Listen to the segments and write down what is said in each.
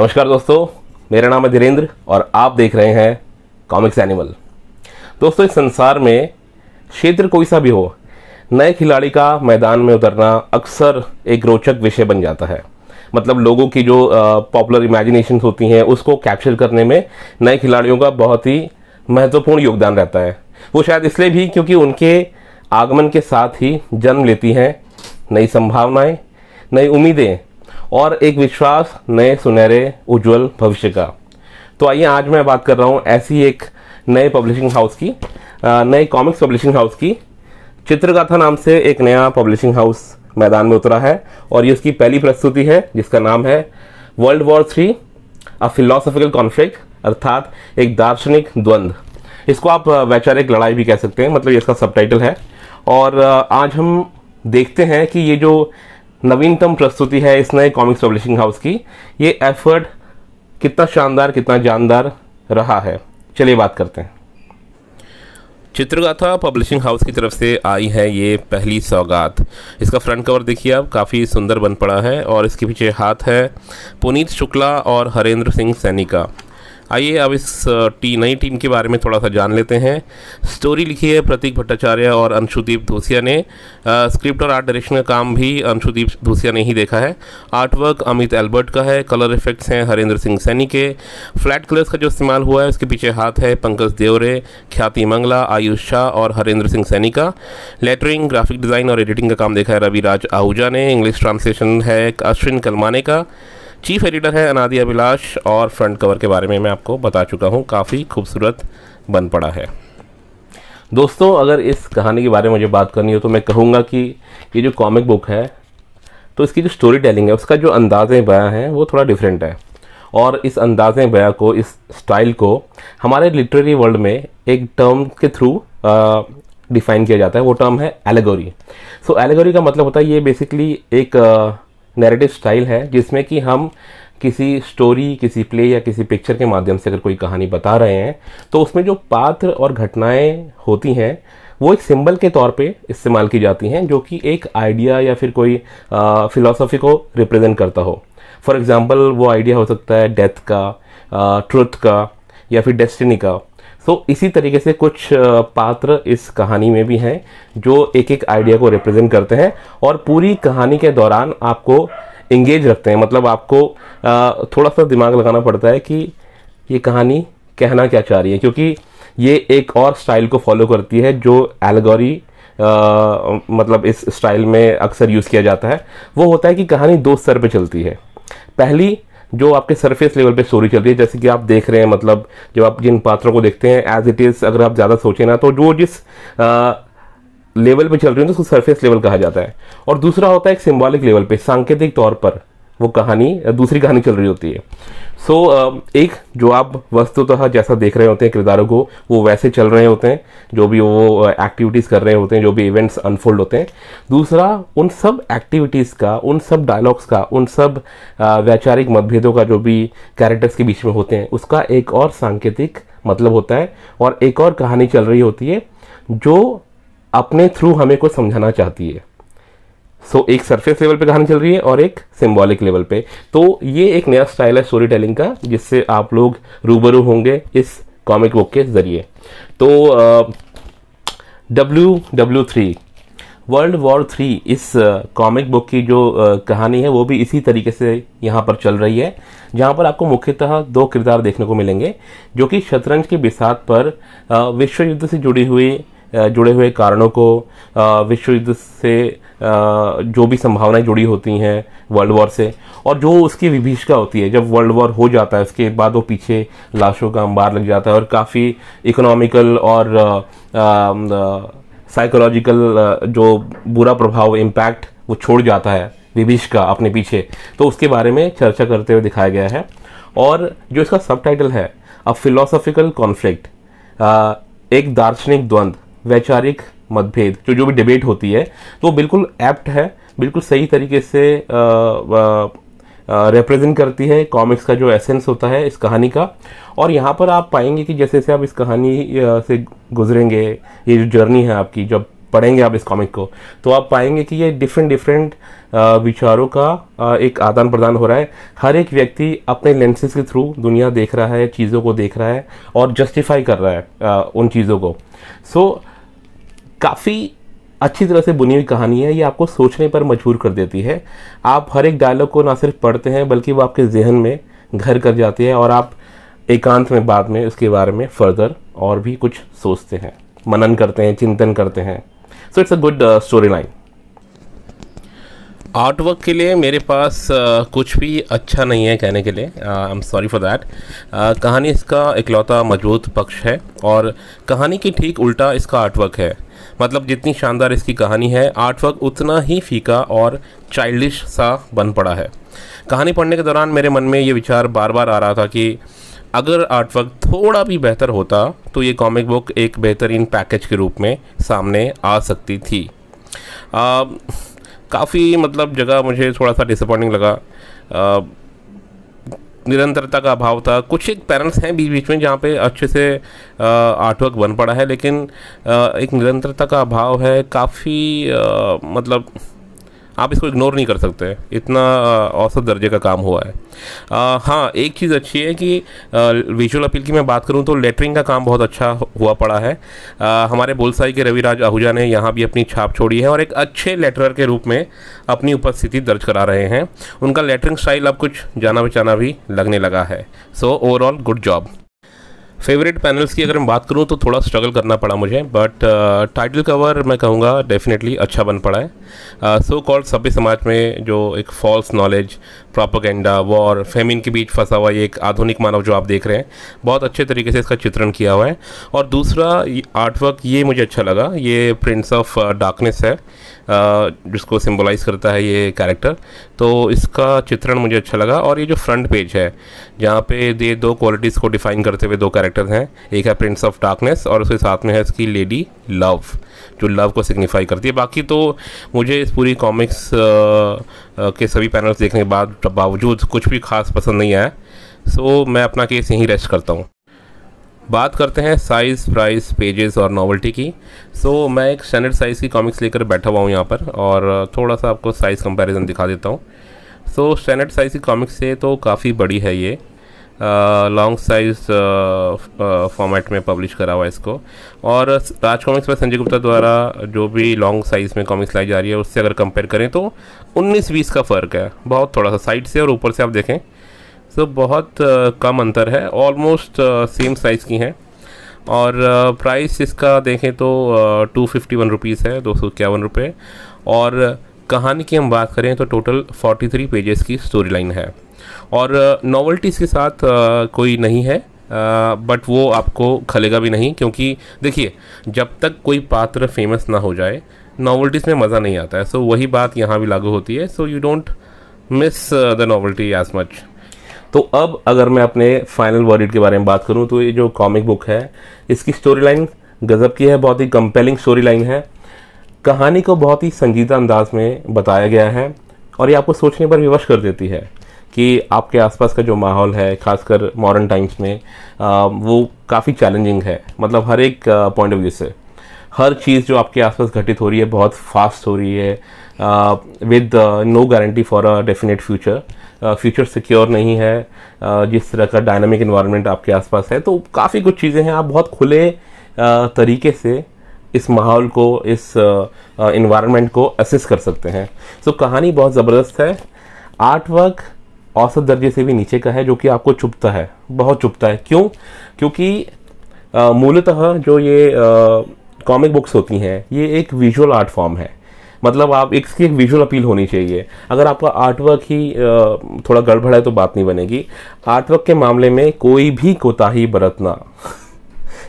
नमस्कार दोस्तों मेरा नाम है धीरेन्द्र और आप देख रहे हैं कॉमिक्स एनिमल दोस्तों इस संसार में क्षेत्र कोई सा भी हो नए खिलाड़ी का मैदान में उतरना अक्सर एक रोचक विषय बन जाता है मतलब लोगों की जो पॉपुलर इमेजिनेशन होती हैं उसको कैप्चर करने में नए खिलाड़ियों का बहुत ही महत्वपूर्ण योगदान रहता है वो शायद इसलिए भी क्योंकि उनके आगमन के साथ ही जन्म लेती हैं नई संभावनाएं नई उम्मीदें और एक विश्वास नए सुनहरे उज्जवल भविष्य का तो आइए आज मैं बात कर रहा हूँ ऐसी एक नए पब्लिशिंग हाउस की नए कॉमिक्स पब्लिशिंग हाउस की चित्रकथा नाम से एक नया पब्लिशिंग हाउस मैदान में उतरा है और ये उसकी पहली प्रस्तुति है जिसका नाम है World War Three a philosophical conflict अर्थात एक दार्शनिक द्वंद्व इसको आप वैचारिक लड़ाई भी कह सकते हैं मतलब इसका सब है और आज हम देखते हैं कि ये जो नवीनतम प्रस्तुति है इस नए कॉमिक्स पब्लिशिंग हाउस की ये एफर्ट कितना शानदार कितना जानदार रहा है चलिए बात करते हैं चित्रगाथा पब्लिशिंग हाउस की तरफ से आई है ये पहली सौगात इसका फ्रंट कवर देखिए आप काफ़ी सुंदर बन पड़ा है और इसके पीछे हाथ है पुनीत शुक्ला और हरेंद्र सिंह सैनी का आइए अब इस टी नई टीम के बारे में थोड़ा सा जान लेते हैं स्टोरी लिखी है प्रतीक भट्टाचार्य और अंशुदीप धूसिया ने स्क्रिप्ट और आर्ट डायरेक्शन का काम भी अंशुदीप धूसिया ने ही देखा है आर्ट वर्क अमित एल्बर्ट का है कलर इफेक्ट्स हैं हरेंद्र सिंह सैनी के फ्लैट कलर्स का जो इस्तेमाल हुआ है उसके पीछे हाथ है पंकज देवरे ख्याति मंगला आयुष शाह और हरेंद्र सिंह सैनी का लेटरिंग ग्राफिक डिज़ाइन और एडिटिंग का काम देखा है रविराज आहूजा ने इंग्लिश ट्रांसलेशन है अश्विन कलमाने का चीफ एडिटर है अनादि अभिलाष और फ्रंट कवर के बारे में मैं आपको बता चुका हूँ काफ़ी खूबसूरत बन पड़ा है दोस्तों अगर इस कहानी के बारे में मुझे बात करनी हो तो मैं कहूँगा कि ये जो कॉमिक बुक है तो इसकी जो स्टोरी टेलिंग है उसका जो अंदाज़ बयाँ है वो थोड़ा डिफरेंट है और इस अंदाज़ बयाँ को इस स्टाइल को हमारे लिटरेरी वर्ल्ड में एक टर्म के थ्रू डिफाइन किया जाता है वो टर्म है एलेगोरी सो एलेगोरी का मतलब होता है ये बेसिकली एक आ, नैरेटिव स्टाइल है जिसमें कि हम किसी स्टोरी किसी प्ले या किसी पिक्चर के माध्यम से अगर कोई कहानी बता रहे हैं तो उसमें जो पात्र और घटनाएं होती हैं वो एक सिंबल के तौर पे इस्तेमाल की जाती हैं जो कि एक आइडिया या फिर कोई फिलॉसफी को रिप्रेजेंट करता हो फॉर एग्ज़ाम्पल वो आइडिया हो सकता है डेथ का ट्रुथ का या फिर डेस्टिनी का तो इसी तरीके से कुछ पात्र इस कहानी में भी हैं जो एक एक आइडिया को रिप्रेजेंट करते हैं और पूरी कहानी के दौरान आपको इंगेज रखते हैं मतलब आपको थोड़ा सा दिमाग लगाना पड़ता है कि ये कहानी कहना क्या चाह रही है क्योंकि ये एक और स्टाइल को फॉलो करती है जो एलगोरी मतलब इस स्टाइल में अक्सर यूज़ किया जाता है वो होता है कि कहानी दो स्तर पर चलती है पहली जो आपके सरफेस लेवल पे स्टोरी चल रही है जैसे कि आप देख रहे हैं मतलब जब आप जिन पात्रों को देखते हैं एज इट इज़ अगर आप ज़्यादा सोचें ना तो जो जिस आ, लेवल पे चल रही है तो उसको सरफेस लेवल कहा जाता है और दूसरा होता है एक सिम्बॉलिक लेवल पे सांकेतिक तौर पर वो कहानी दूसरी कहानी चल रही होती है सो so, एक जो आप वस्तुतः जैसा देख रहे होते हैं किरदारों को वो वैसे चल रहे होते हैं जो भी वो एक्टिविटीज़ कर रहे होते हैं जो भी इवेंट्स अनफोल्ड होते हैं दूसरा उन सब एक्टिविटीज़ का उन सब डायलॉग्स का उन सब वैचारिक मतभेदों का जो भी कैरेक्टर्स के बीच में होते हैं उसका एक और सांकेतिक मतलब होता है और एक और कहानी चल रही होती है जो अपने थ्रू हमें कुछ समझाना चाहती है सो so, एक सरफेस लेवल पे कहानी चल रही है और एक सिम्बॉलिक लेवल पे तो ये एक नया स्टाइल है स्टोरी टेलिंग का जिससे आप लोग रूबरू होंगे इस कॉमिक बुक के ज़रिए तो W W three World War Three इस कॉमिक बुक की जो कहानी है वो भी इसी तरीके से यहाँ पर चल रही है जहाँ पर आपको मुख्यतः दो किरदार देखने को मिलेंगे जो कि शतरंज के बिसात पर विश्व युद्ध से जुड़ी हुई जुड़े हुए कारणों को विश्व युद्ध से जो भी संभावनाएं जुड़ी होती हैं वर्ल्ड वॉर से और जो उसकी विभीषिका होती है जब वर्ल्ड वॉर हो जाता है उसके बाद वो पीछे लाशों का अंबार लग जाता है और काफ़ी इकोनॉमिकल और साइकोलॉजिकल जो बुरा प्रभाव इम्पैक्ट वो छोड़ जाता है विभीषिका अपने पीछे तो उसके बारे में चर्चा करते हुए दिखाया गया है और जो इसका सब है अ फिलोसॉफिकल कॉन्फ्लिक्ट एक दार्शनिक द्वंद्व वैचारिक मतभेद जो जो भी डिबेट होती है तो बिल्कुल एप्ट है बिल्कुल सही तरीके से रिप्रेजेंट करती है कॉमिक्स का जो एसेंस होता है इस कहानी का और यहाँ पर आप पाएंगे कि जैसे जैसे आप इस कहानी से गुजरेंगे ये जो जर्नी है आपकी जब पढ़ेंगे आप इस कॉमिक को तो आप पाएंगे कि ये डिफरेंट डिफरेंट विचारों का एक आदान प्रदान हो रहा है हर एक व्यक्ति अपने लेंसेज के थ्रू दुनिया देख रहा है चीज़ों को देख रहा है और जस्टिफाई कर रहा है उन चीज़ों को सो so, काफ़ी अच्छी तरह से बुनी हुई कहानी है ये आपको सोचने पर मजबूर कर देती है आप हर एक डायलॉग को ना सिर्फ पढ़ते हैं बल्कि वो आपके जहन में घर कर जाती है और आप एकांत में बाद में उसके बारे में फर्दर और भी कुछ सोचते हैं मनन करते हैं चिंतन करते हैं so it's a good story line artwork के लिए मेरे पास uh, कुछ भी अच्छा नहीं है कहने के लिए I am sorry for that कहानी इसका इकलौता मजबूत पक्ष है और कहानी की ठीक उल्टा इसका आर्टवर्क है मतलब जितनी शानदार इसकी कहानी है आर्ट वर्क उतना ही फीका और चाइल्डिश सा बन पड़ा है कहानी पढ़ने के दौरान मेरे मन में ये विचार बार बार आ रहा था कि अगर आर्ट वर्क थोड़ा भी बेहतर होता तो ये कॉमिक बुक एक बेहतरीन पैकेज के रूप में सामने आ सकती थी काफ़ी मतलब जगह मुझे थोड़ा सा डिसअपॉइंटिंग लगा आ, निरंतरता का अभाव था कुछ एक पेरेंट्स हैं बीच बीच में जहाँ पे अच्छे से आर्टवर्क बन पड़ा है लेकिन एक निरंतरता का अभाव है काफ़ी मतलब आप इसको इग्नोर नहीं कर सकते इतना औसत दर्जे का काम हुआ है आ, हाँ एक चीज़ अच्छी है कि विजुअल अपील की मैं बात करूँ तो लेटरिंग का काम बहुत अच्छा हुआ पड़ा है आ, हमारे बोलसाई के रविराज आहूजा ने यहाँ भी अपनी छाप छोड़ी है और एक अच्छे लेटरर के रूप में अपनी उपस्थिति दर्ज करा रहे हैं उनका लेटरिंग स्टाइल अब कुछ जाना बचाना भी लगने लगा है so overall good job favourite panels की अगर मैं बात करूँ तो थोड़ा स्ट्रगल करना पड़ा मुझे बट टाइटल कवर मैं कहूँगा डेफिनेटली अच्छा बन पड़ा है सो uh, कॉल्ड सभ्य समाज में जो एक false knowledge propaganda war famine के बीच फंसा हुआ ये एक आधुनिक मानव जो आप देख रहे हैं बहुत अच्छे तरीके से इसका चित्रण किया हुआ है और दूसरा आर्टवर्क ये मुझे अच्छा लगा ये प्रिंस ऑफ डार्कनेस है uh, जिसको सिम्बोलाइज़ करता है ये कैरेक्टर तो इसका चित्रण मुझे अच्छा लगा और ये जो फ्रंट पेज है जहाँ पे ये दो क्वालिटीज़ को डिफ़ाइन करते हुए दो कैरेक्टर हैं एक है प्रिंस ऑफ डार्कनेस और उसके साथ में है इसकी लेडी लव जो लव को सिग्निफाई करती है बाकी तो मुझे इस पूरी कॉमिक्स के सभी पैनल्स देखने के बाद बावजूद कुछ भी खास पसंद नहीं आया सो मैं अपना केस यहीं रेस्ट करता हूँ बात करते हैं साइज़ प्राइस पेजेस और नॉवल्टी की सो so, मैं एक स्टैंडर्ड साइज़ की कॉमिक्स लेकर बैठा हुआ हूँ यहाँ पर और थोड़ा सा आपको साइज़ कंपैरिजन दिखा देता हूँ सो स्टैंडर्ड साइज़ की कॉमिक्स से तो काफ़ी बड़ी है ये लॉन्ग साइज फॉर्मेट में पब्लिश करा हुआ है इसको और राज कॉमिक्स पर संजय गुप्ता द्वारा जो भी लॉन्ग साइज में कॉमिक्स लाई जा रही है उससे अगर कंपेयर करें तो 19-20 का फ़र्क है बहुत थोड़ा सा साइड से और ऊपर से आप देखें तो बहुत आ, कम अंतर है ऑलमोस्ट सेम साइज़ की हैं और आ, प्राइस इसका देखें तो टू फिफ्टी वन रुपीज़ है दो सौ इक्यावन रुपये और कहानी की हम बात करें तो टोटल 43 पेजेस की स्टोरी लाइन है और नॉवल्टी इसके साथ कोई नहीं है बट वो आपको खलेगा भी नहीं क्योंकि देखिए जब तक कोई पात्र फेमस ना हो जाए नॉवल्टीज़ में मज़ा नहीं आता है सो वही बात यहाँ भी लागू होती है so you don't miss the novelty as much तो अब अगर मैं अपने फाइनल वर्डिट के बारे में बात करूँ तो ये जो कॉमिक बुक है इसकी स्टोरी लाइन गज़ब की है बहुत ही कंपेलिंग स्टोरी लाइन है कहानी को बहुत ही संजीदा अंदाज में बताया गया है और ये आपको सोचने पर विवश कर देती है कि आपके आसपास का जो माहौल है खासकर मॉडर्न टाइम्स में आ, वो काफ़ी चैलेंजिंग है मतलब हर एक पॉइंट ऑफ व्यू से हर चीज़ जो आपके आसपास घटित हो रही है बहुत फास्ट हो रही है with no guarantee for a definite future future secure नहीं है uh, जिस तरह का डायनामिक इन्वायरमेंट आपके आसपास है तो काफ़ी कुछ चीज़ें हैं आप बहुत खुले uh, तरीके से इस माहौल को इस इन्वायरमेंट को असिस कर सकते हैं सो so, कहानी बहुत ज़बरदस्त है आर्ट वर्क औसत दर्जे से भी नीचे का है जो कि आपको चुपता है बहुत चुपता है क्यों क्योंकि मूलतः जो ये कॉमिक बुक्स होती हैं ये एक विजुअल आर्ट फॉर्म है मतलब आप इसकी एक विजुअल अपील होनी चाहिए अगर आपका आर्टवर्क ही थोड़ा गड़बड़ है तो बात नहीं बनेगी आर्टवर्क के मामले में कोई भी कोताही बरतना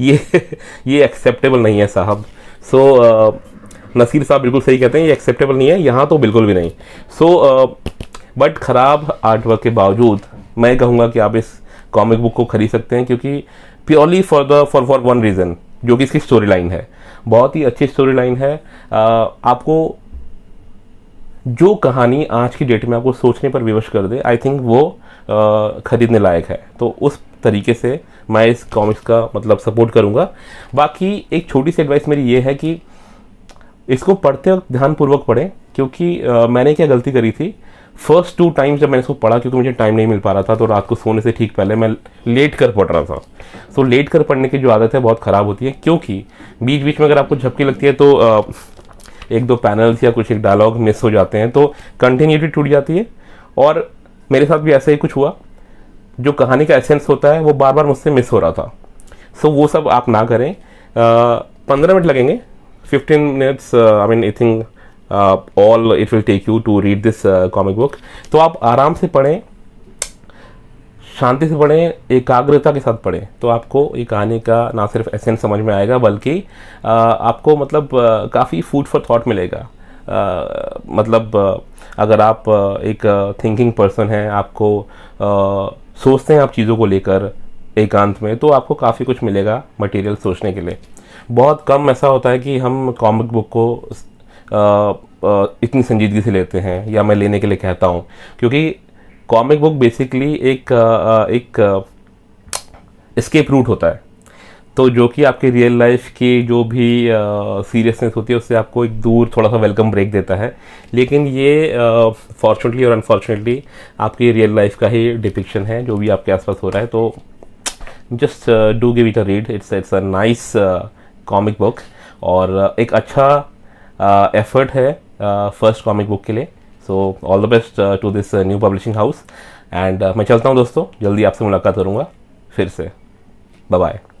ये ये एक्सेप्टेबल नहीं है साहब सो so, uh, नसीर साहब बिल्कुल सही कहते हैं ये एक्सेप्टेबल नहीं है यहाँ तो बिल्कुल भी नहीं सो so, बट ख़राब आर्टवर्क के बावजूद मैं कहूँगा कि आप इस कॉमिक बुक को खरीद सकते हैं क्योंकि purely for the for for one reason जो कि इसकी स्टोरी लाइन है बहुत ही अच्छी स्टोरी लाइन है आ, uh, आपको जो कहानी आज की डेट में आपको सोचने पर विवश कर दे आई थिंक वो uh, खरीदने लायक है तो उस तरीके से मैं इस कॉमिक्स का मतलब सपोर्ट करूंगा बाकी एक छोटी सी एडवाइस मेरी ये है कि इसको पढ़ते वक्त ध्यानपूर्वक पढ़ें क्योंकि आ, मैंने क्या गलती करी थी फर्स्ट टू टाइम्स जब मैंने इसको पढ़ा क्योंकि मुझे टाइम नहीं मिल पा रहा था तो रात को सोने से ठीक पहले मैं लेट कर पढ़ रहा था सो so, लेट कर पढ़ने की जो आदत है बहुत ख़राब होती है क्योंकि बीच बीच में अगर आपको झपकी लगती है तो आ, एक दो पैनल्स या कुछ एक डायलॉग मिस हो जाते हैं तो कंटिन्यूटी टूट जाती है और मेरे साथ भी ऐसा ही कुछ हुआ जो कहानी का एसेंस होता है वो बार बार मुझसे मिस हो रहा था सो so, वो सब आप ना करें पंद्रह मिनट लगेंगे fifteen minutes I mean I think all it will take you to read this comic book तो आप आराम से पढ़ें शांति से पढ़ें एकाग्रता के साथ पढ़ें तो आपको ये कहानी का ना सिर्फ एसेंस समझ में आएगा बल्कि uh, आपको मतलब uh, काफ़ी फूड फॉर थॉट मिलेगा uh, मतलब अगर आप एक थिंकिंग पर्सन हैं आपको सोचते हैं आप चीज़ों को लेकर एकांत में तो आपको काफ़ी कुछ मिलेगा मटेरियल सोचने के लिए बहुत कम ऐसा होता है कि हम कॉमिक बुक को आ, आ, इतनी संजीदगी से लेते हैं या मैं लेने के लिए कहता हूँ क्योंकि कॉमिक बुक बेसिकली एक आ, एक एस्केप रूट होता है तो जो कि आपके रियल लाइफ की जो भी सीरियसनेस होती है उससे आपको एक दूर थोड़ा सा वेलकम ब्रेक देता है लेकिन ये फॉर्चुनेटली और अनफॉर्चुनेटली आपकी रियल लाइफ का ही डिपिक्शन है जो भी आपके आसपास हो रहा है तो just do give it a read it's it's a nice comic book और एक अच्छा एफर्ट uh, है फर्स्ट कॉमिक बुक के लिए so all the best to this new publishing house and मैं चलता हूँ दोस्तों जल्दी आपसे मुलाकात करूँगा फिर से बाय